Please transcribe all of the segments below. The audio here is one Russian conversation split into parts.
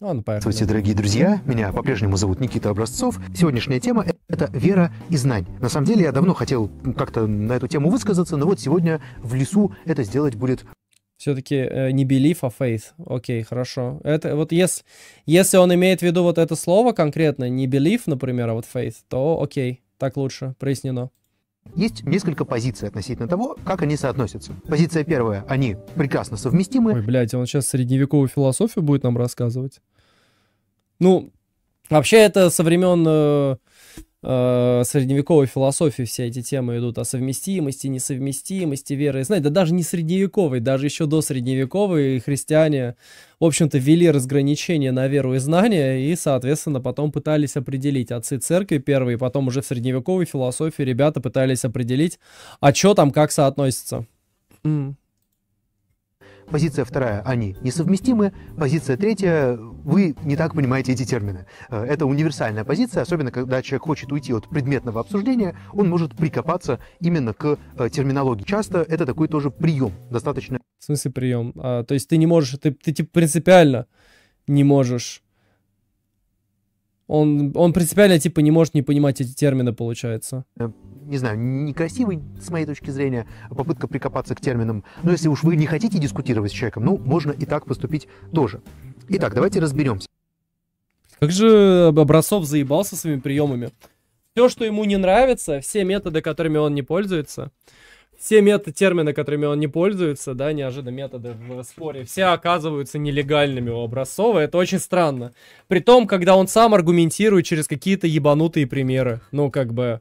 Ну, Здравствуйте, дорогие друзья. Меня по-прежнему зовут Никита Образцов. Сегодняшняя тема – это вера и знань. На самом деле, я давно хотел как-то на эту тему высказаться, но вот сегодня в лесу это сделать будет все-таки э, не belief, а faith. Окей, хорошо. Это вот если, если он имеет в виду вот это слово конкретно, не belief, например, а вот faith, то окей, так лучше, прояснено. Есть несколько позиций относительно того, как они соотносятся. Позиция первая. Они прекрасно совместимы. Ой, блядь, он сейчас средневековую философию будет нам рассказывать. Ну, вообще это со времен э, э, средневековой философии все эти темы идут о совместимости, несовместимости, веры и знаете, да даже не средневековой, даже еще до средневековой христиане, в общем-то, ввели разграничение на веру и знания и, соответственно, потом пытались определить отцы церкви первые, потом уже в средневековой философии ребята пытались определить, а что там как соотносится. Mm. Позиция вторая – они несовместимы. Позиция третья – вы не так понимаете эти термины. Э, это универсальная позиция, особенно когда человек хочет уйти от предметного обсуждения, он может прикопаться именно к э, терминологии. Часто это такой тоже прием, достаточно... В смысле прием? А, то есть ты не можешь, ты, ты типа принципиально не можешь он, он принципиально типа не может не понимать эти термины, получается. Э, не знаю, некрасивый, с моей точки зрения, попытка прикопаться к терминам. Но если уж вы не хотите дискутировать с человеком, ну, можно и так поступить тоже. Итак, давайте разберемся. Как же Образцов заебался своими приемами? Все, что ему не нравится, все методы, которыми он не пользуется, все методы, термины которыми он не пользуется, да, неожиданно методы в споре, все оказываются нелегальными у Образцова. Это очень странно. При том, когда он сам аргументирует через какие-то ебанутые примеры. Ну, как бы...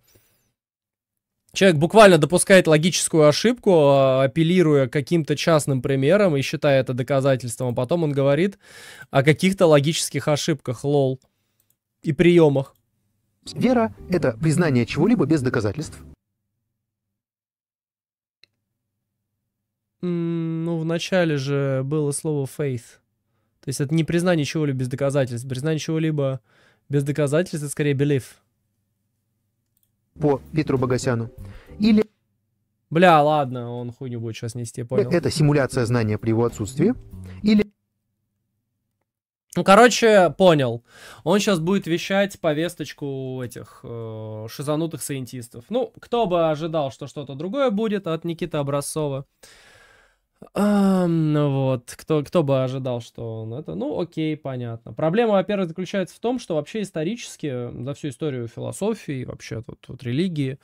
Человек буквально допускает логическую ошибку, а, апеллируя каким-то частным примером и считая это доказательством, а потом он говорит о каких-то логических ошибках, лол, и приемах. Вера – это признание чего-либо без доказательств. ну, вначале же было слово faith. То есть это не признание чего-либо без доказательств. Признание чего-либо без доказательств – это скорее belief по Петру Богосяну. Или Бля, ладно, он хуйню будет сейчас нести, понял. Это симуляция знания при его отсутствии. Или... Ну, короче, понял. Он сейчас будет вещать повесточку этих э, шизанутых саентистов. Ну, кто бы ожидал, что что-то другое будет от Никиты Образцова. А, ну вот, кто, кто бы ожидал, что он это... Ну, окей, понятно. Проблема, во-первых, заключается в том, что вообще исторически, за всю историю философии, вообще тут, вот религии,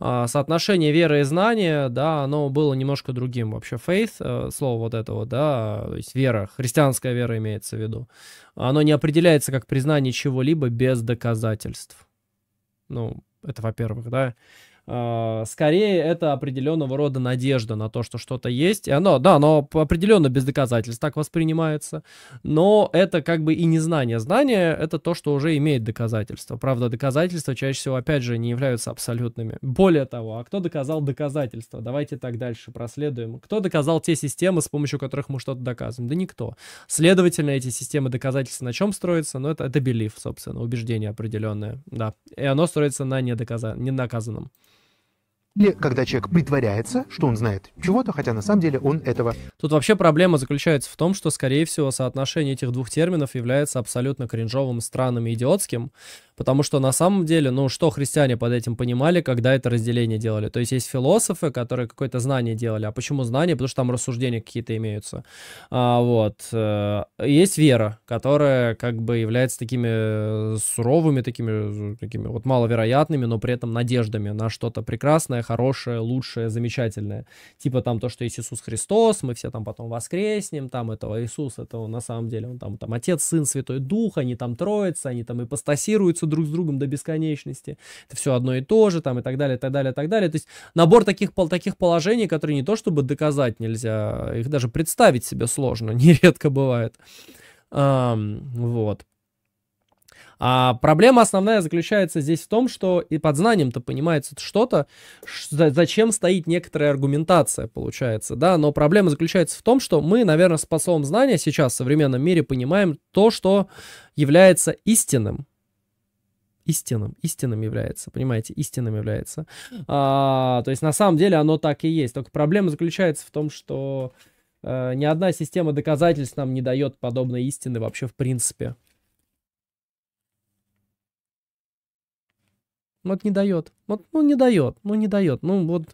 а, соотношение веры и знания, да, оно было немножко другим. Вообще faith, э, слово вот этого, да, то есть вера, христианская вера имеется в виду, оно не определяется как признание чего-либо без доказательств. Ну, это во-первых, да. Э, скорее это определенного рода надежда на то, что что-то есть. И оно, да, оно определенно без доказательств так воспринимается, но это как бы и не знание. Знание — это то, что уже имеет доказательства. Правда, доказательства чаще всего, опять же, не являются абсолютными. Более того, а кто доказал доказательства? Давайте так дальше проследуем. Кто доказал те системы, с помощью которых мы что-то доказываем? Да никто. Следовательно, эти системы доказательств на чем строятся? Ну, это, это белив, собственно, убеждение определенное, да. И оно строится на недоказанном. Или когда человек притворяется, что он знает чего-то, хотя на самом деле он этого... Тут вообще проблема заключается в том, что, скорее всего, соотношение этих двух терминов является абсолютно кринжовым, странным и идиотским, потому что на самом деле, ну, что христиане под этим понимали, когда это разделение делали? То есть есть философы, которые какое-то знание делали. А почему знание? Потому что там рассуждения какие-то имеются. А, вот. Э, есть вера, которая как бы является такими э, суровыми, такими, э, такими вот маловероятными, но при этом надеждами на что-то прекрасное, хорошее, лучшее, замечательное. Типа там то, что есть Иисус Христос, мы все там потом воскреснем, там этого Иисус, этого на самом деле он там, там Отец, Сын, Святой Дух, они там троятся, они там ипостасируются друг с другом до бесконечности. Это все одно и то же, там и так далее, и так далее, и так далее. То есть набор таких, пол таких положений, которые не то чтобы доказать нельзя, их даже представить себе сложно, нередко бывает. Um, вот. А проблема основная заключается здесь в том, что и под знанием-то понимается что-то, зачем стоит некоторая аргументация, получается, да, но проблема заключается в том, что мы, наверное, с посолом знания сейчас в современном мире понимаем то, что является истинным, истинным, истинным является, понимаете, истинным является. А, то есть на самом деле оно так и есть. Только проблема заключается в том, что э, ни одна система доказательств нам не дает подобной истины вообще в принципе. Вот не дает. Вот, ну, не дает. Ну, не дает. Ну, вот,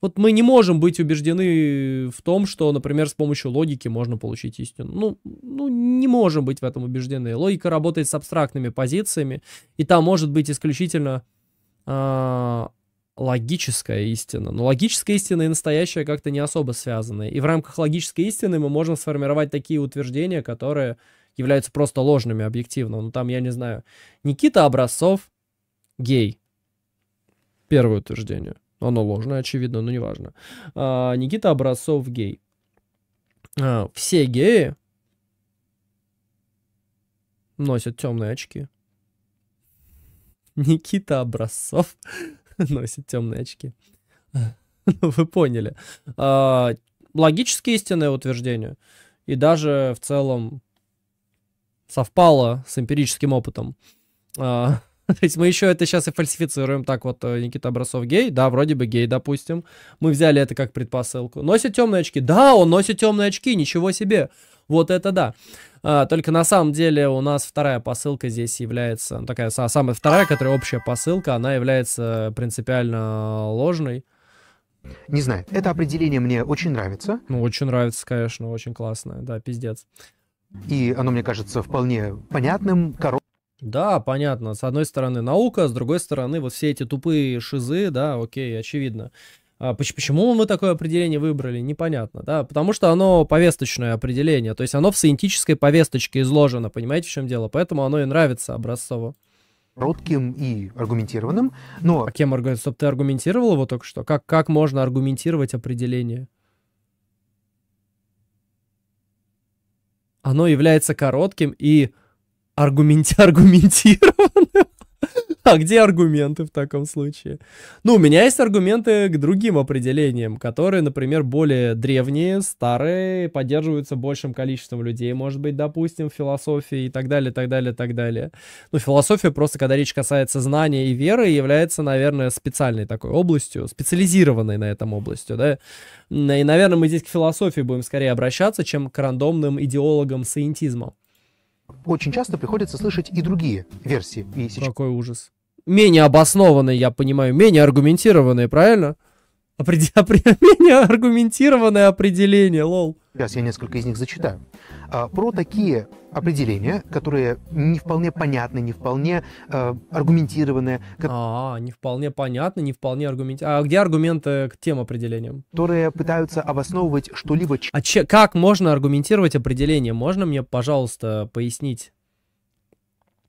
вот мы не можем быть убеждены в том, что, например, с помощью логики можно получить истину. Ну, ну, не можем быть в этом убеждены. Логика работает с абстрактными позициями, и там может быть исключительно э, логическая истина. Но логическая истина и настоящая как-то не особо связаны. И в рамках логической истины мы можем сформировать такие утверждения, которые являются просто ложными объективно. Ну, там, я не знаю, Никита Образцов гей. Первое утверждение. Оно ложное, очевидно, но неважно. А, Никита Образцов гей. А, все геи носят темные очки. Никита Образцов носит темные очки. Ну, вы поняли. А, логически истинное утверждение. И даже в целом совпало с эмпирическим опытом. А, То есть мы еще это сейчас и фальсифицируем. Так вот, э, Никита Образцов гей. Да, вроде бы гей, допустим. Мы взяли это как предпосылку. Носит темные очки. Да, он носит темные очки, ничего себе. Вот это да. А, только на самом деле у нас вторая посылка здесь является, ну, такая самая вторая, которая общая посылка, она является принципиально ложной. Не знаю, это определение мне очень нравится. Ну, очень нравится, конечно, очень классно да, пиздец. И оно мне кажется вполне понятным, коротким. Да, понятно. С одной стороны наука, с другой стороны вот все эти тупые шизы, да, окей, очевидно. А почему мы такое определение выбрали, непонятно, да, потому что оно повесточное определение, то есть оно в сcientической повесточке изложено, понимаете, в чем дело, поэтому оно и нравится Образцову. Коротким и аргументированным, но... А кем аргументировал? Стоп, ты аргументировал его только что? Как, как можно аргументировать определение? Оно является коротким и аргументи аргументированным. А где аргументы в таком случае? Ну, у меня есть аргументы к другим определениям, которые, например, более древние, старые, поддерживаются большим количеством людей, может быть, допустим, в философии и так далее, так далее, так далее. Ну, философия просто, когда речь касается знания и веры, является, наверное, специальной такой областью, специализированной на этом областью, да. И, наверное, мы здесь к философии будем скорее обращаться, чем к рандомным идеологам саентизма очень часто приходится слышать и другие версии. И сейчас... Какой ужас. Менее обоснованные, я понимаю, менее аргументированные, правильно? Опреди... Опре... Менее аргументированное определение, лол. Сейчас я несколько из них зачитаю. А, про такие определения, которые не вполне понятны, не вполне э, аргументированные. А, не вполне понятны, не вполне аргументированы. А где аргументы к тем определениям? Которые пытаются обосновывать что-либо. А че, как можно аргументировать определение? Можно мне, пожалуйста, пояснить?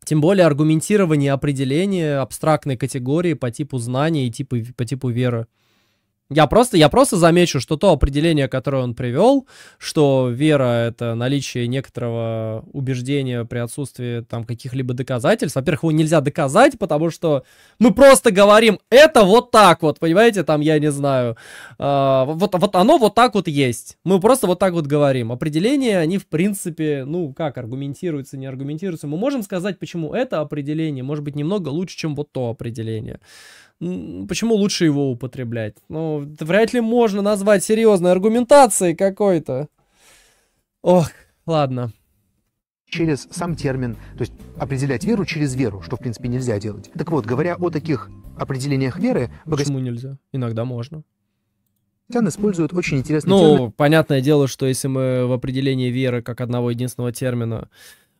Тем более аргументирование определения абстрактной категории по типу знания и типу, по типу веры. Я просто, я просто замечу, что то определение, которое он привел, что вера — это наличие некоторого убеждения при отсутствии там каких-либо доказательств. Во-первых, его нельзя доказать, потому что мы просто говорим «это вот так вот», понимаете, там, я не знаю, э, вот, вот оно вот так вот есть. Мы просто вот так вот говорим. Определения, они в принципе, ну, как, аргументируются, не аргументируются. Мы можем сказать, почему это определение может быть немного лучше, чем вот то определение почему лучше его употреблять? Ну, вряд ли можно назвать серьезной аргументацией какой-то. Ох, ладно. Через сам термин, то есть определять веру через веру, что в принципе нельзя делать. Так вот, говоря о таких определениях веры... Богос... Почему нельзя? Иногда можно. Христиан используют очень интересный ну, термин. Ну, понятное дело, что если мы в определении веры как одного единственного термина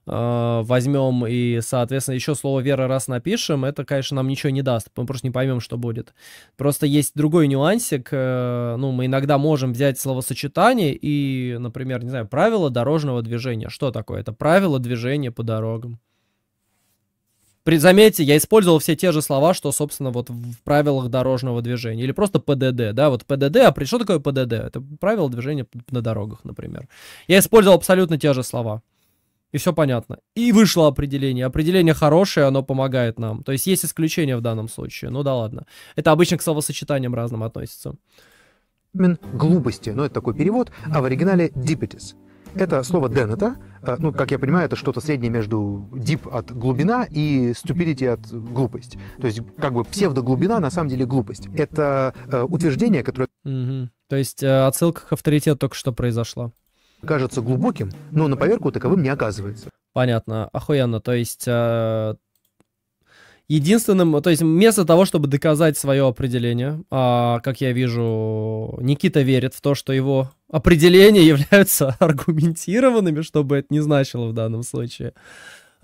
Э, возьмем и, соответственно, еще слово «вера» раз напишем, это, конечно, нам ничего не даст, мы просто не поймем, что будет. Просто есть другой нюансик, э, ну, мы иногда можем взять словосочетание и, например, не знаю, правила дорожного движения. Что такое? Это правила движения по дорогам. При, заметьте, я использовал все те же слова, что, собственно, вот в правилах дорожного движения. Или просто ПДД, да, вот ПДД, а при что такое ПДД? Это правила движения на дорогах, например. Я использовал абсолютно те же слова и все понятно. И вышло определение. Определение хорошее, оно помогает нам. То есть есть исключение в данном случае. Ну да ладно. Это обычно к словосочетаниям разным относится. Глупости, но ну, это такой перевод, а в оригинале «дипетис». Это слово «денета», э, ну, как я понимаю, это что-то среднее между дип от глубина и stupidity от глупость. То есть как бы псевдоглубина на самом деле глупость. Это э, утверждение, которое... Угу. То есть э, отсылка к авторитету только что произошла кажется глубоким, но на поверку таковым не оказывается. Понятно, охуенно. То есть э, единственным, то есть вместо того, чтобы доказать свое определение, э, как я вижу, Никита верит в то, что его определения являются аргументированными, что бы это ни значило в данном случае.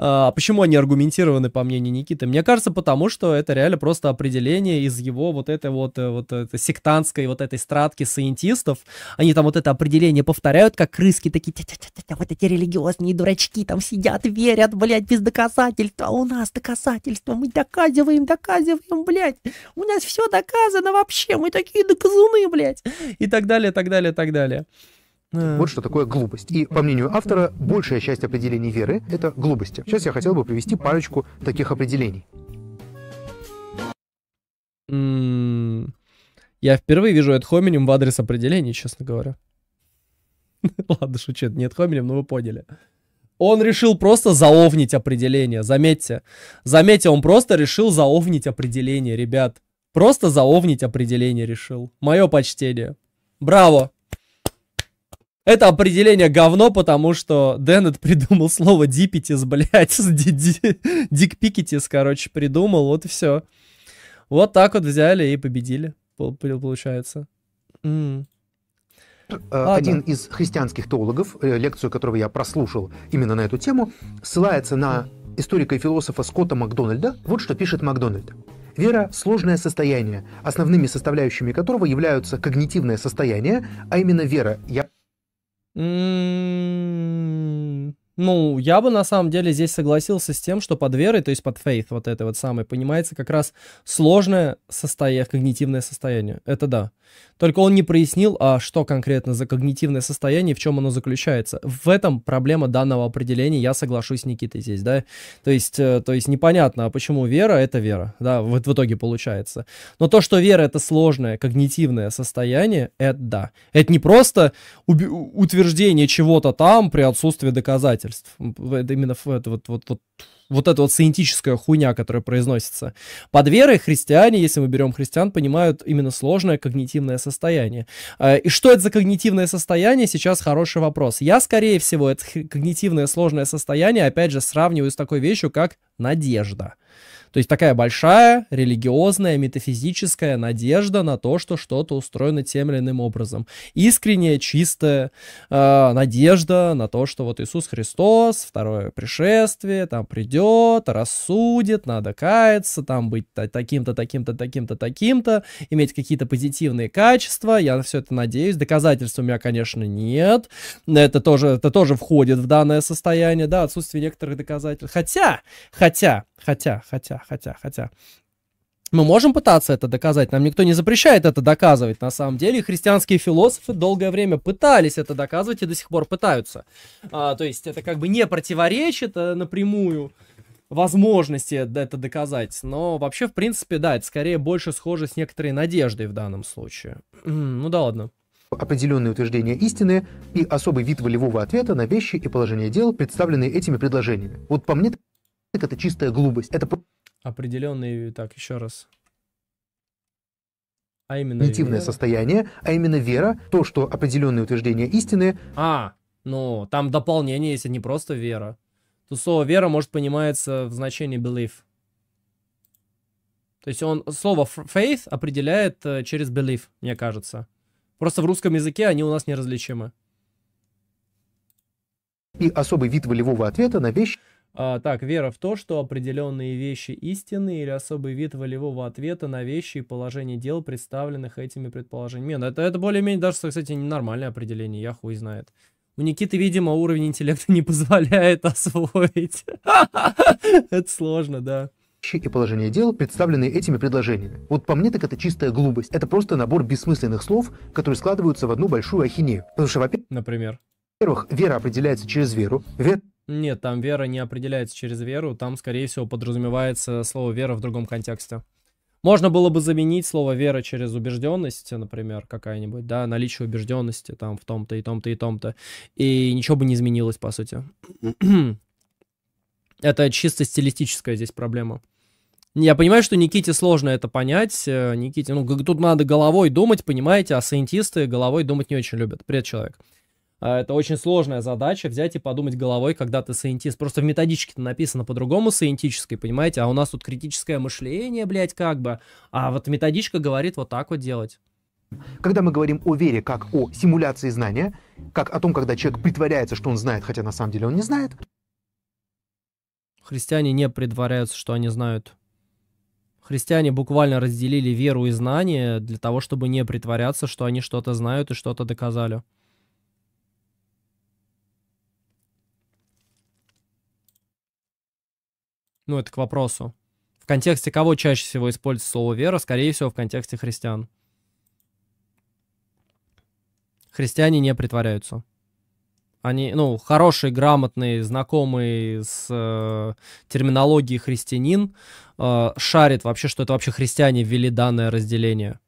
А, почему они аргументированы, по мнению Никиты? Мне кажется, потому что это реально просто определение из его вот этой вот, э, вот этой сектантской вот этой стратки саентистов. Они там вот это определение повторяют, как крыски такие, Тя -тя -тя вот эти религиозные дурачки там сидят, верят, блядь, без доказательства. А у нас доказательства, мы доказываем, доказываем, блядь. У нас все доказано вообще, мы такие доказуны, блядь. И так далее, так далее, так далее. Вот что такое глупость. И, по мнению автора, большая часть определений веры — это глупости. Сейчас я хотел бы привести парочку таких определений. М-м-м. Я впервые вижу ad Хоминем в адрес определений, честно говоря. Ладно, шучу, это не ad но вы поняли. Он решил просто заовнить определение, заметьте. Заметьте, он просто решил заовнить определение, ребят. Просто заовнить определение решил. Мое почтение. Браво! Это определение говно, потому что Деннет придумал слово дипитис, блядь, дикпикитис, короче, придумал, вот и все. Вот так вот взяли и победили, получается. Mm. Ладно. Один из христианских теологов, э, лекцию которого я прослушал именно на эту тему, ссылается на историка и философа Скотта Макдональда. Вот что пишет Макдональд. Вера – сложное состояние, основными составляющими которого являются когнитивное состояние, а именно вера, я 嗯。Ну, я бы на самом деле здесь согласился с тем, что под верой, то есть под faith, вот это вот самое, понимается как раз сложное состояние, когнитивное состояние. Это да. Только он не прояснил, а что конкретно за когнитивное состояние, в чем оно заключается. В этом проблема данного определения, я соглашусь с Никитой здесь, да. То есть, э, то есть непонятно, а почему вера — это вера, да, вот в итоге получается. Но то, что вера — это сложное когнитивное состояние, это да. Это не просто утверждение чего-то там при отсутствии доказательств, обязательств. Именно в это вот, вот, вот вот эта вот саентическая хуйня, которая произносится. Под верой христиане, если мы берем христиан, понимают именно сложное когнитивное состояние. Э, и что это за когнитивное состояние, сейчас хороший вопрос. Я, скорее всего, это когнитивное сложное состояние, опять же, сравниваю с такой вещью, как надежда. То есть такая большая религиозная, метафизическая надежда на то, что что-то устроено тем или иным образом. Искренняя, чистая э, надежда на то, что вот Иисус Христос, второе пришествие, там придет, придет, рассудит, надо каяться, там быть таким-то, таким-то, таким-то, таким-то, иметь какие-то позитивные качества, я на все это надеюсь. Доказательств у меня, конечно, нет. Это тоже, это тоже входит в данное состояние, да, отсутствие некоторых доказательств. Хотя, хотя, хотя, хотя, хотя, хотя, мы можем пытаться это доказать, нам никто не запрещает это доказывать. На самом деле, христианские философы долгое время пытались это доказывать и до сих пор пытаются. А, то есть это как бы не противоречит а, напрямую возможности это доказать. Но вообще, в принципе, да, это скорее больше схоже с некоторой надеждой в данном случае. Ну да ладно. Определенные утверждения истины и особый вид волевого ответа на вещи и положение дел, представленные этими предложениями. Вот по мне, так это чистая глупость. Это определенные, так, еще раз. А именно когнитивное вера? состояние, а именно вера, то, что определенные утверждения истины. А, ну, там дополнение, если не просто вера. Тут слово «вера» может пониматься в значении «belief». То есть он слово faith определяет э, через belief, мне кажется. Просто в русском языке они у нас неразличимы. И особый вид волевого ответа на вещи. А, так, вера в то, что определенные вещи истинны или особый вид волевого ответа на вещи и положение дел, представленных этими предположениями. Нет, это, это более-менее даже, кстати, нормальное определение, я хуй знает. У Никиты, видимо, уровень интеллекта не позволяет освоить. Это сложно, да и положение дел, представленные этими предложениями. Вот по мне так это чистая глупость. Это просто набор бессмысленных слов, которые складываются в одну большую ахинею. Потому что, во-первых... Например? Во-первых, вера определяется через веру. Вер... Нет, там вера не определяется через веру, там, скорее всего, подразумевается слово «вера» в другом контексте. Можно было бы заменить слово вера через убежденность, например, какая-нибудь, да, наличие убежденности там в том-то и том-то и том-то, и ничего бы не изменилось, по сути. Это чисто стилистическая здесь проблема. Я понимаю, что Никите сложно это понять. Э, Никите, ну, тут надо головой думать, понимаете, а саентисты головой думать не очень любят. Привет, человек. А, это очень сложная задача взять и подумать головой, когда ты саентист. Просто в методичке написано по-другому саентической, понимаете? А у нас тут критическое мышление, блядь, как бы. А вот методичка говорит вот так вот делать. Когда мы говорим о вере как о симуляции знания, как о том, когда человек притворяется, что он знает, хотя на самом деле он не знает. Христиане не притворяются, что они знают. Христиане буквально разделили веру и знание для того, чтобы не притворяться, что они что-то знают и что-то доказали. Ну, это к вопросу. В контексте кого чаще всего используется слово «вера»? Скорее всего, в контексте христиан. Христиане не притворяются. Они, ну, хороший, грамотный, знакомый с э, терминологией христианин э, шарит вообще, что это вообще христиане ввели данное разделение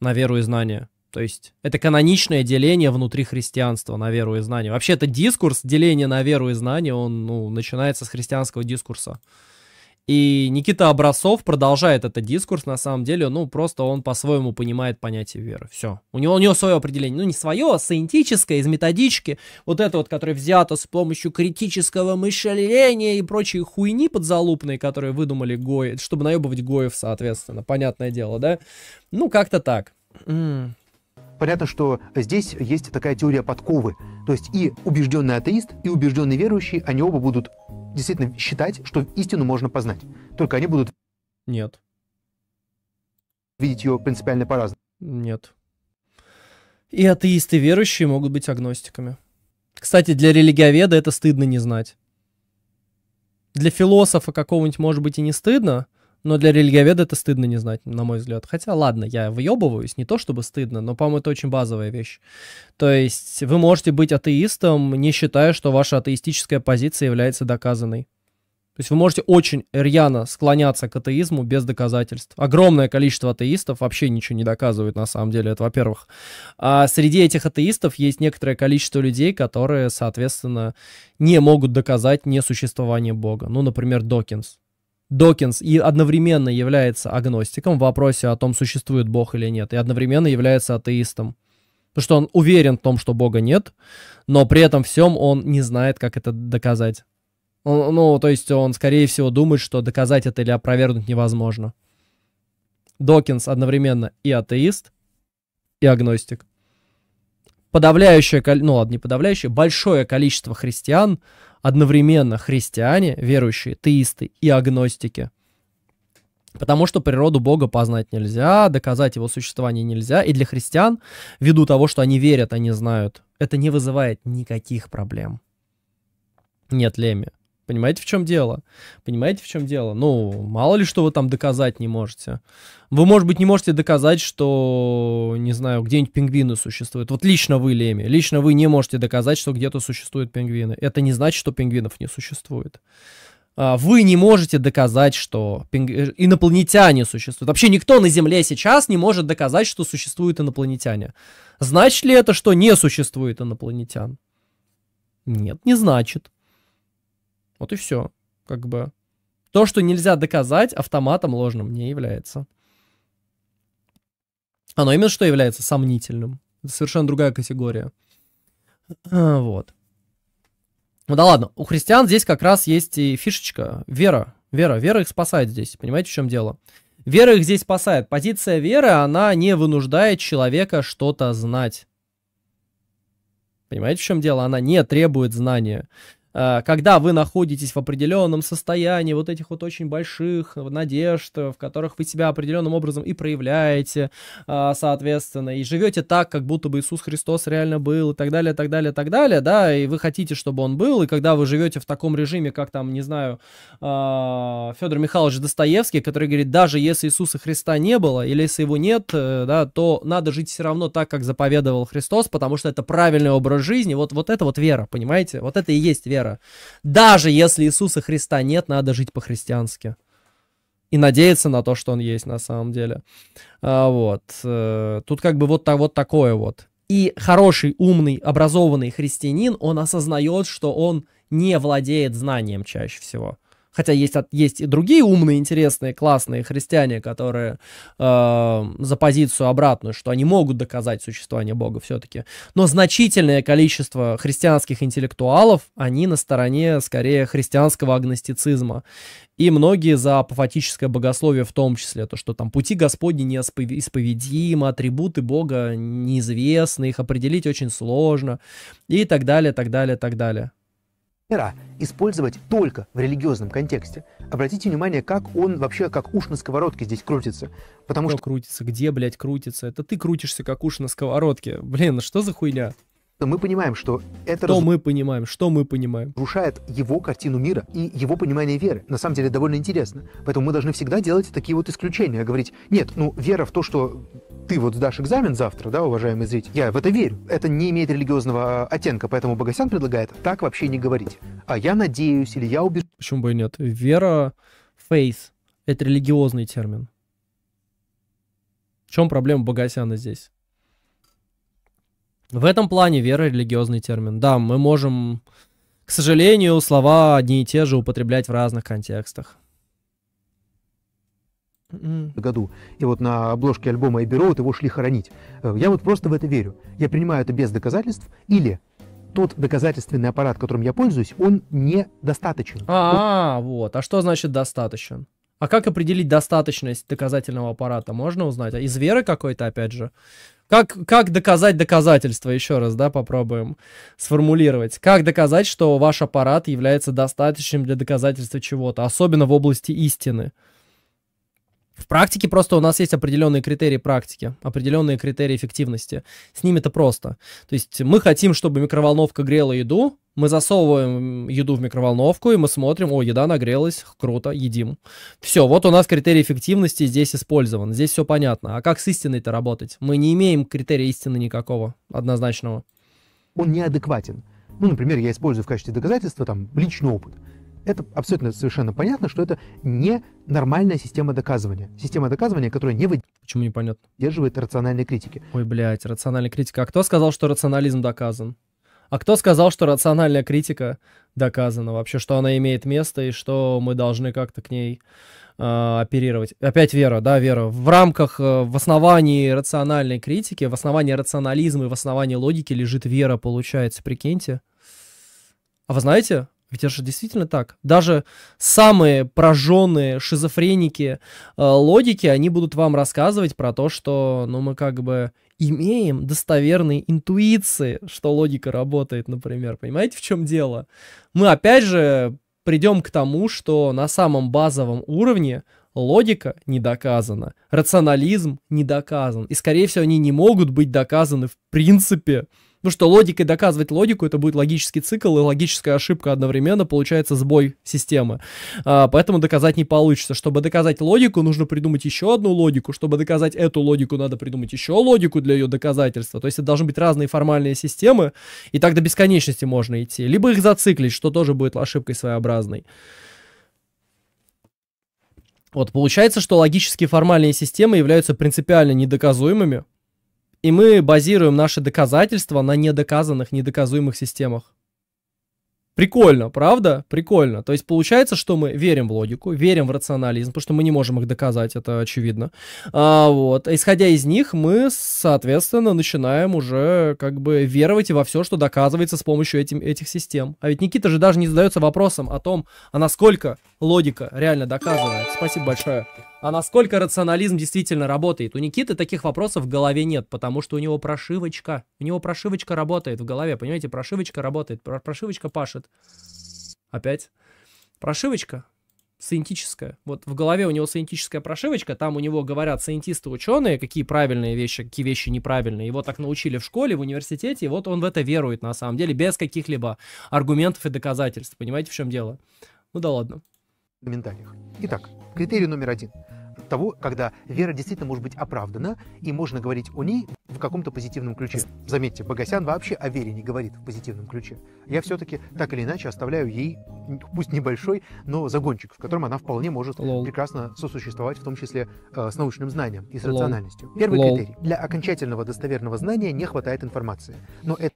на веру и знание. То есть это каноничное деление внутри христианства на веру и знание. Вообще это дискурс, деление на веру и знание, он ну, начинается с христианского дискурса. И Никита Образцов продолжает этот дискурс, на самом деле, ну, просто он по-своему понимает понятие веры. Все. У него, у него свое определение. Ну, не свое, а саентическое, из методички. Вот это вот, которое взято с помощью критического мышления и прочей хуйни подзалупные, которые выдумали Гои, чтобы наебывать Гоев, соответственно. Понятное дело, да? Ну, как-то так. Понятно, что здесь есть такая теория подковы. То есть и убежденный атеист, и убежденный верующий, они оба будут действительно считать, что истину можно познать. Только они будут... Нет. Видеть ее принципиально по-разному. Нет. И атеисты и верующие могут быть агностиками. Кстати, для религиоведа это стыдно не знать. Для философа какого-нибудь может быть и не стыдно, но для религиоведа это стыдно не знать, на мой взгляд. Хотя, ладно, я выебываюсь, не то чтобы стыдно, но, по-моему, это очень базовая вещь. То есть вы можете быть атеистом, не считая, что ваша атеистическая позиция является доказанной. То есть вы можете очень рьяно склоняться к атеизму без доказательств. Огромное количество атеистов вообще ничего не доказывает на самом деле, это во-первых. А среди этих атеистов есть некоторое количество людей, которые, соответственно, не могут доказать несуществование Бога. Ну, например, Докинс. Докинс и одновременно является агностиком в вопросе о том, существует Бог или нет, и одновременно является атеистом. Потому что он уверен в том, что Бога нет, но при этом всем он не знает, как это доказать. Он, ну, то есть он, скорее всего, думает, что доказать это или опровергнуть невозможно. Докинс одновременно и атеист, и агностик. Подавляющее, ну ладно, не подавляющее, большое количество христиан – одновременно христиане, верующие, теисты и агностики. Потому что природу Бога познать нельзя, доказать его существование нельзя. И для христиан, ввиду того, что они верят, они знают, это не вызывает никаких проблем. Нет, Леми, Понимаете, в чем дело? Понимаете, в чем дело? Ну, мало ли что вы там доказать не можете. Вы, может быть, не можете доказать, что, не знаю, где-нибудь пингвины существуют. Вот лично вы, Леми, лично вы не можете доказать, что где-то существуют пингвины. Это не значит, что пингвинов не существует. А, вы не можете доказать, что пинг... Э, инопланетяне существуют. Вообще никто на Земле сейчас не может доказать, что существуют инопланетяне. Значит ли это, что не существует инопланетян? Нет, не значит. Вот и все. Как бы то, что нельзя доказать, автоматом ложным не является. Оно именно что является сомнительным. Это совершенно другая категория. Вот. Ну да ладно, у христиан здесь как раз есть и фишечка. Вера. Вера. Вера их спасает здесь. Понимаете, в чем дело? Вера их здесь спасает. Позиция веры, она не вынуждает человека что-то знать. Понимаете, в чем дело? Она не требует знания. Э, когда вы находитесь в определенном состоянии вот этих вот очень больших надежд, в которых вы себя определенным образом и проявляете, э, соответственно, и живете так, как будто бы Иисус Христос реально был, и так далее, так далее, так далее, да, и вы хотите, чтобы он был, и когда вы живете в таком режиме, как там, не знаю, э, Федор Михайлович Достоевский, который говорит, даже если Иисуса Христа не было, или если его нет, да, то надо жить все равно так, как заповедовал Христос, потому что это правильный образ жизни, вот, вот это вот вера, понимаете, вот это и есть вера вера. Даже если Иисуса Христа нет, надо жить по-христиански. И надеяться на то, что он есть на самом деле. А, вот. Э, тут как бы вот, так, вот такое вот. И хороший, умный, образованный христианин, он осознает, что он не владеет знанием чаще всего. Хотя есть, есть и другие умные, интересные, классные христиане, которые э, за позицию обратную, что они могут доказать существование Бога все-таки. Но значительное количество христианских интеллектуалов, они на стороне скорее христианского агностицизма. И многие за апофатическое богословие в том числе, то, что там пути Господни неисповедимы, атрибуты Бога неизвестны, их определить очень сложно, и так далее, так далее, так далее мира использовать только в религиозном контексте. Обратите внимание, как он вообще, как уш на сковородке здесь крутится. Потому что... что... крутится? Где, блядь, крутится? Это ты крутишься, как уш на сковородке. Блин, ну что за хуйня? то мы понимаем, что это... Что раз... мы понимаем, что мы понимаем. Рушает его картину мира и его понимание веры. На самом деле довольно интересно. Поэтому мы должны всегда делать такие вот исключения. Говорить, нет, ну, вера в то, что ты вот сдашь экзамен завтра, да, уважаемый зритель, я в это верю. Это не имеет религиозного а, оттенка, поэтому Богосян предлагает так вообще не говорить. А я надеюсь или я убежден. Почему бы и нет? Вера, фейс, это религиозный термин. В чем проблема Богосяна здесь? В этом плане вера — религиозный термин. Да, мы можем, к сожалению, слова одни и те же употреблять в разных контекстах. М-м. году. И вот на обложке альбома Эбби Роуд его шли хоронить. Э, я вот просто в это верю. Я принимаю это без доказательств или тот доказательственный аппарат, которым я пользуюсь, он недостаточен. А, а вот. А что значит достаточен? А как определить достаточность доказательного аппарата? Можно узнать? А из веры какой-то, опять же? Как, как доказать доказательства, еще раз, да, попробуем сформулировать. Как доказать, что ваш аппарат является достаточным для доказательства чего-то, особенно в области истины? В практике просто у нас есть определенные критерии практики, определенные критерии эффективности. С ними это просто. То есть мы хотим, чтобы микроволновка грела еду, мы засовываем еду в микроволновку, и мы смотрим, о, еда нагрелась, круто, едим. Все, вот у нас критерий эффективности здесь использован, здесь все понятно. А как с истиной-то работать? Мы не имеем критерия истины никакого, однозначного. Он неадекватен. Ну, например, я использую в качестве доказательства там личный опыт это абсолютно совершенно понятно, что это не нормальная система доказывания. Система доказывания, которая не Почему непонятно? выдерживает рациональной критики. Ой, блядь, рациональная критика. А кто сказал, что рационализм доказан? А кто сказал, что рациональная критика доказана вообще, что она имеет место и что мы должны как-то к ней э, оперировать? Опять вера, да, вера. В рамках, э, в основании рациональной критики, в основании рационализма и в основании логики лежит вера, получается, прикиньте. А вы знаете, ведь это же действительно так. Даже самые прожженные шизофреники э, логики, они будут вам рассказывать про то, что, ну, мы как бы имеем достоверные интуиции, что логика работает, например. Понимаете, в чем дело? Мы опять же придем к тому, что на самом базовом уровне логика не доказана, рационализм не доказан. И, скорее всего, они не могут быть доказаны в принципе. Ну что, логикой доказывать логику, это будет логический цикл и логическая ошибка одновременно, получается сбой системы. А, поэтому доказать не получится. Чтобы доказать логику, нужно придумать еще одну логику. Чтобы доказать эту логику, надо придумать еще логику для ее доказательства. То есть это должны быть разные формальные системы, и так до бесконечности можно идти. Либо их зациклить, что тоже будет ошибкой своеобразной. Вот, получается, что логические формальные системы являются принципиально недоказуемыми, и мы базируем наши доказательства на недоказанных, недоказуемых системах. Прикольно, правда? Прикольно. То есть получается, что мы верим в логику, верим в рационализм, потому что мы не можем их доказать, это очевидно. А, вот. Исходя из них, мы, соответственно, начинаем уже как бы веровать во все, что доказывается с помощью этим, этих систем. А ведь Никита же даже не задается вопросом о том, а насколько логика реально доказывает. Спасибо большое. А насколько рационализм действительно работает? У Никиты таких вопросов в голове нет, потому что у него прошивочка. У него прошивочка работает в голове, понимаете? Прошивочка работает, прошивочка пашет. Опять. Прошивочка сcientическая. Вот в голове у него сcientическая прошивочка, там у него говорят сcientисты, ученые, какие правильные вещи, какие вещи неправильные. Его так научили в школе, в университете, и вот он в это верует на самом деле, без каких-либо аргументов и доказательств. Понимаете, в чем дело? Ну да ладно. Комментариях. Итак, критерий номер один – того, когда вера действительно может быть оправдана, и можно говорить о ней в каком-то позитивном ключе. Заметьте, Богосян вообще о вере не говорит в позитивном ключе. Я все-таки так или иначе оставляю ей, пусть небольшой, но загончик, в котором она вполне может Лол. прекрасно сосуществовать, в том числе э, с научным знанием и с Лол. рациональностью. Первый Лол. критерий. Для окончательного достоверного знания не хватает информации. Но это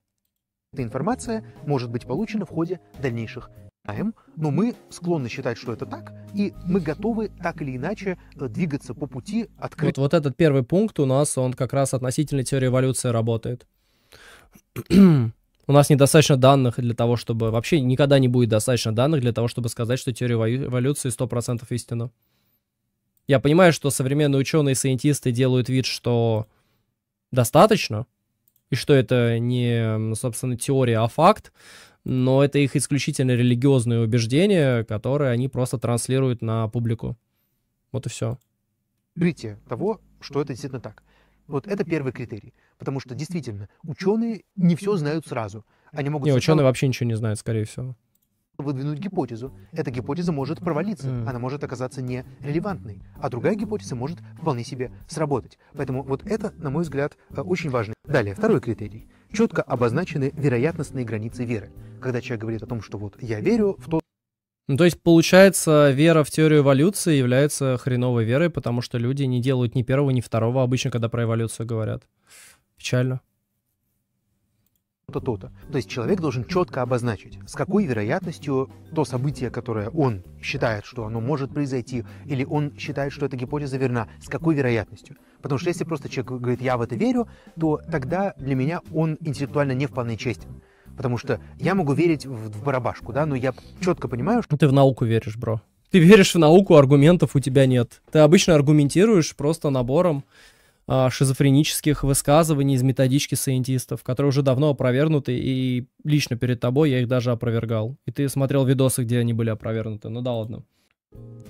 эта информация может быть получена в ходе дальнейших знаем, но мы склонны считать, что это так, и мы готовы так или иначе э, двигаться по пути открытия. Вот, вот этот первый пункт у нас, он как раз относительно теории эволюции работает. У нас недостаточно данных для того, чтобы... Вообще никогда не будет достаточно данных для того, чтобы сказать, что теория эволюции 100% истина. Я понимаю, что современные ученые и сайентисты делают вид, что достаточно, и что это не, собственно, теория, а факт, но это их исключительно религиозные убеждения, которые они просто транслируют на публику. Вот и все. Открытие того, что это действительно так. Вот это первый критерий. Потому что действительно, ученые не все знают сразу. Они могут... Не, ученые вообще ничего не знают, скорее всего выдвинуть гипотезу. Эта гипотеза может провалиться, mm. она может оказаться нерелевантной, а другая гипотеза может вполне себе сработать. Поэтому вот это, на мой взгляд, э, очень важно. Далее, второй критерий четко обозначены вероятностные границы веры. Когда человек говорит о том, что вот я верю в то... Ну, то есть, получается, вера в теорию эволюции является хреновой верой, потому что люди не делают ни первого, ни второго обычно, когда про эволюцию говорят. Печально то-то, то-то. То есть человек должен четко обозначить, с какой вероятностью то событие, которое он считает, что оно может произойти, или он считает, что эта гипотеза верна, с какой вероятностью. Потому что если просто человек говорит, я в это верю, то тогда для меня он интеллектуально не вполне честен. Потому что я могу верить в, в барабашку, да, но я четко понимаю, что... Ты в науку веришь, бро. Ты веришь в науку, аргументов у тебя нет. Ты обычно аргументируешь просто набором а, шизофренических высказываний из методички сcientistов, которые уже давно опровергнуты, и лично перед тобой я их даже опровергал. И ты смотрел видосы, где они были опровергнуты. Ну да ладно.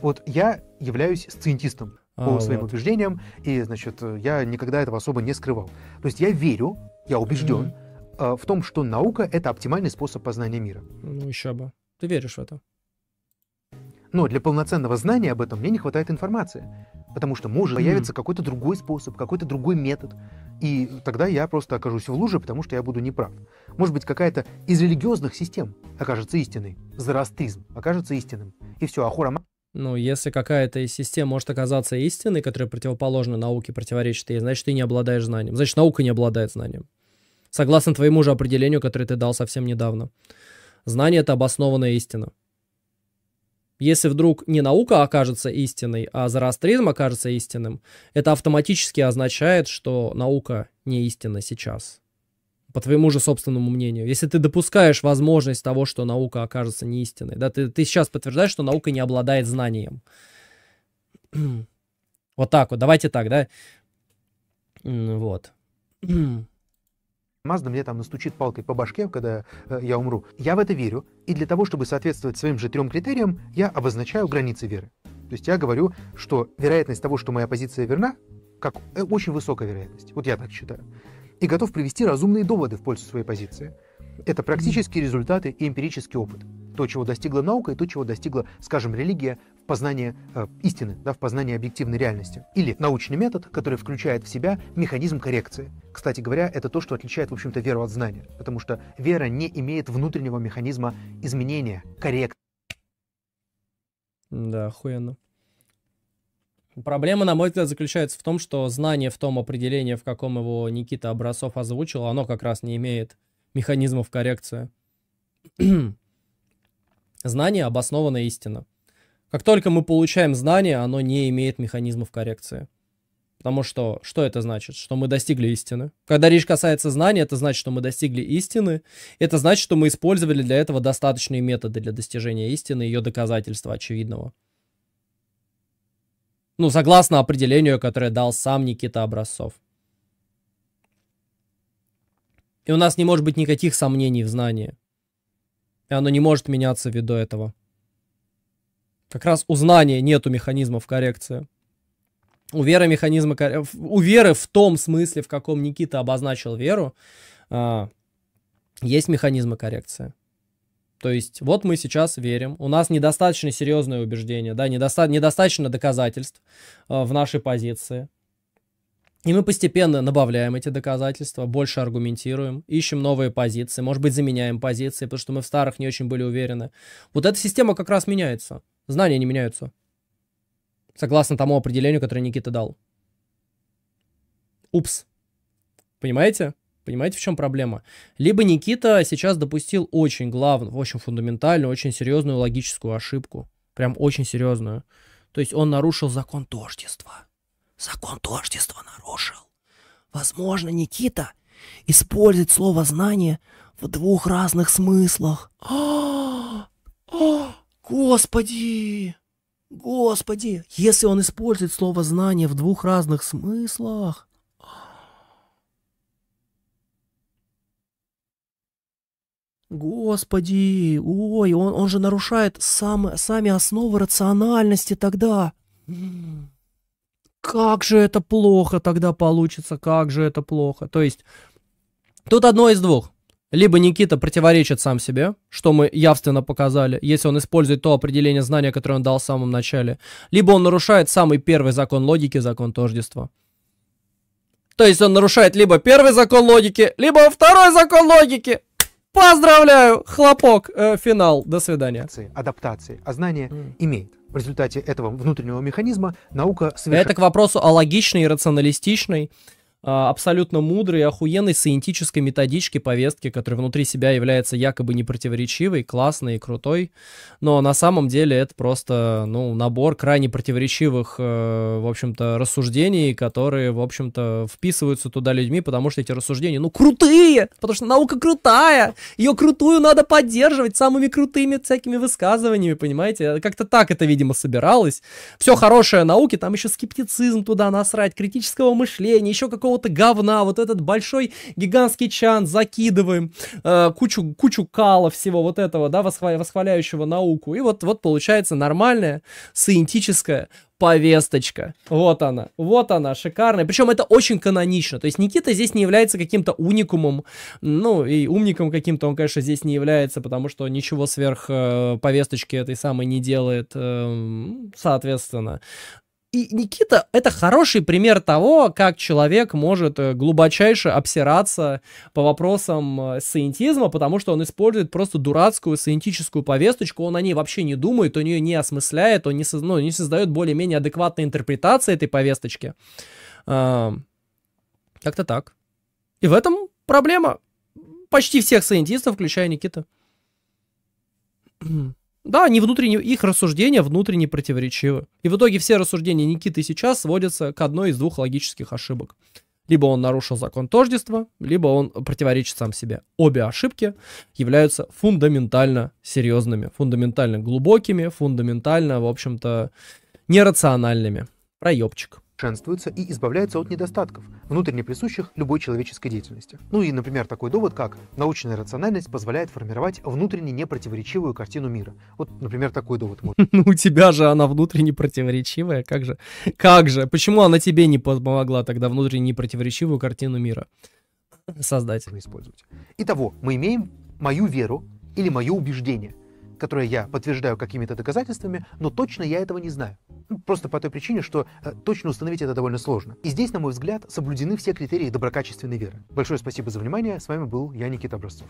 Вот я являюсь сциентистом а, по своим вот. убеждениям, и, значит, я никогда этого особо не скрывал. То есть я верю, я убежден mm-hmm. в том, что наука — это оптимальный способ познания мира. Ну еще бы. Ты веришь в это. Но для полноценного знания об этом мне не хватает информации. Потому что может появиться mm-hmm. какой-то другой способ, какой-то другой метод. И тогда я просто окажусь в луже, потому что я буду неправ. Может быть, какая-то из религиозных систем окажется истиной. Зороастризм окажется истинным. И все, ахура ну, если какая-то из систем может оказаться истиной, которая противоположна науке, противоречит ей, значит, ты не обладаешь знанием. Значит, наука не обладает знанием. Согласно твоему же определению, которое ты дал совсем недавно. Знание — это обоснованная истина. Если вдруг не наука окажется истиной, а зороастризм окажется истинным, это автоматически означает, что наука не истина сейчас. По твоему же собственному мнению. Если ты допускаешь возможность того, что наука окажется не истиной, да, ты, ты сейчас подтверждаешь, что наука не обладает знанием. вот так вот, давайте так, да? Вот. Мазда мне там настучит палкой по башке, когда э, я умру. Я в это верю, и для того, чтобы соответствовать своим же трем критериям, я обозначаю границы веры. То есть я говорю, что вероятность того, что моя позиция верна, как э, очень высокая вероятность. Вот я так считаю. И готов привести разумные доводы в пользу своей позиции. Это практические результаты и эмпирический опыт. То, чего достигла наука, и то, чего достигла, скажем, религия познание э, истины, да, в познание объективной реальности. Или научный метод, который включает в себя механизм коррекции. Кстати говоря, это то, что отличает, в общем-то, веру от знания, потому что вера не имеет внутреннего механизма изменения, коррекции. Да, охуенно. Проблема, на мой взгляд, заключается в том, что знание в том определении, в каком его Никита Образцов озвучил, оно как раз не имеет механизмов коррекции. знание – обоснованная истина. Как только мы получаем знание, оно не имеет механизмов коррекции. Потому что что это значит? Что мы достигли истины. Когда речь касается знания, это значит, что мы достигли истины. Это значит, что мы использовали для этого достаточные методы для достижения истины и ее доказательства очевидного. Ну, согласно определению, которое дал сам Никита Образцов. И у нас не может быть никаких сомнений в знании. И оно не может меняться ввиду этого. Как раз у знания нету механизмов коррекции. У веры механизмы... У веры в том смысле, в каком Никита обозначил веру, а, есть механизмы коррекции. То есть вот мы сейчас верим, у нас недостаточно серьезное убеждение, да, недоста- недостаточно доказательств а, в нашей позиции. И мы постепенно набавляем эти доказательства, больше аргументируем, ищем новые позиции, может быть, заменяем позиции, потому что мы в старых не очень были уверены. Вот эта система как раз меняется. Знания не меняются. Согласно тому определению, которое Никита дал. Упс. Понимаете? Понимаете, в чем проблема? Либо Никита сейчас допустил очень главную, очень фундаментальную, очень серьезную логическую ошибку. Прям очень серьезную. То есть он нарушил закон тождества. Закон тождества нарушил. Возможно, Никита использует слово «знание» в двух разных смыслах. О! О! А! А! Господи! Господи! Если он использует слово «знание» в двух разных смыслах... Господи! Ой, он, он же нарушает сам, сами основы рациональности тогда. Как же это плохо тогда получится, как же это плохо. То есть, тут одно из двух. Либо Никита противоречит сам себе, что мы явственно показали, если он использует то определение знания, которое он дал в самом начале, либо он нарушает самый первый закон логики, закон тождества. То есть он нарушает либо первый закон логики, либо второй закон логики. Поздравляю! Хлопок, э, финал. До свидания. Адаптации, а знание mm. имеет. В результате этого внутреннего механизма наука совершенно... Это к вопросу о логичной и рационалистичной а, абсолютно мудрый, и охуенной саентической методички повестки, которая внутри себя является якобы непротиворечивой, классной и крутой, но на самом деле это просто, ну, набор крайне противоречивых, э, в общем-то, рассуждений, которые, в общем-то, вписываются туда людьми, потому что эти рассуждения, ну, крутые, потому что наука крутая, ее крутую надо поддерживать самыми крутыми всякими высказываниями, понимаете? Как-то так это, видимо, собиралось. Все хорошее науки, там еще скептицизм туда насрать, критического мышления, еще какого какого-то говна, вот этот большой гигантский чан закидываем, э, кучу, кучу кала всего вот этого, да, восхва- восхваляющего науку. И вот, вот получается нормальная саентическая повесточка. Вот она, вот она, шикарная. Причем это очень канонично. То есть Никита здесь не является каким-то уникумом. Ну, и умником каким-то он, конечно, здесь не является, потому что ничего сверх э, повесточки этой самой не делает, э, соответственно. И Никита — это хороший пример того, как человек может э, глубочайше обсираться по вопросам э, саентизма, потому что он использует просто дурацкую саентическую повесточку, он о ней вообще не думает, он ее не осмысляет, он не, со, ну, не создает более-менее адекватной интерпретации этой повесточки. А, как-то так. И в этом проблема почти всех саентистов, включая Никита. Да, они внутренне, их рассуждения внутренне противоречивы. И в итоге все рассуждения Никиты сейчас сводятся к одной из двух логических ошибок. Либо он нарушил закон тождества, либо он противоречит сам себе. Обе ошибки являются фундаментально серьезными, фундаментально глубокими, фундаментально, в общем-то, нерациональными. Проебчик совершенствуется и избавляется от недостатков, внутренне присущих любой человеческой деятельности. Ну и, например, такой довод, как научная рациональность позволяет формировать внутренне непротиворечивую картину мира. Вот, например, такой довод. Может. Ну у тебя же она внутренне противоречивая, как же? Как же? Почему она тебе не помогла тогда внутренне непротиворечивую картину мира создать? Использовать. Итого, мы имеем мою веру или мое убеждение, которое я подтверждаю какими-то доказательствами, но точно я этого не знаю. Ну, просто по той причине, что э, точно установить это довольно сложно. И здесь, на мой взгляд, соблюдены все критерии доброкачественной веры. Большое спасибо за внимание. С вами был я, Никита Образцов.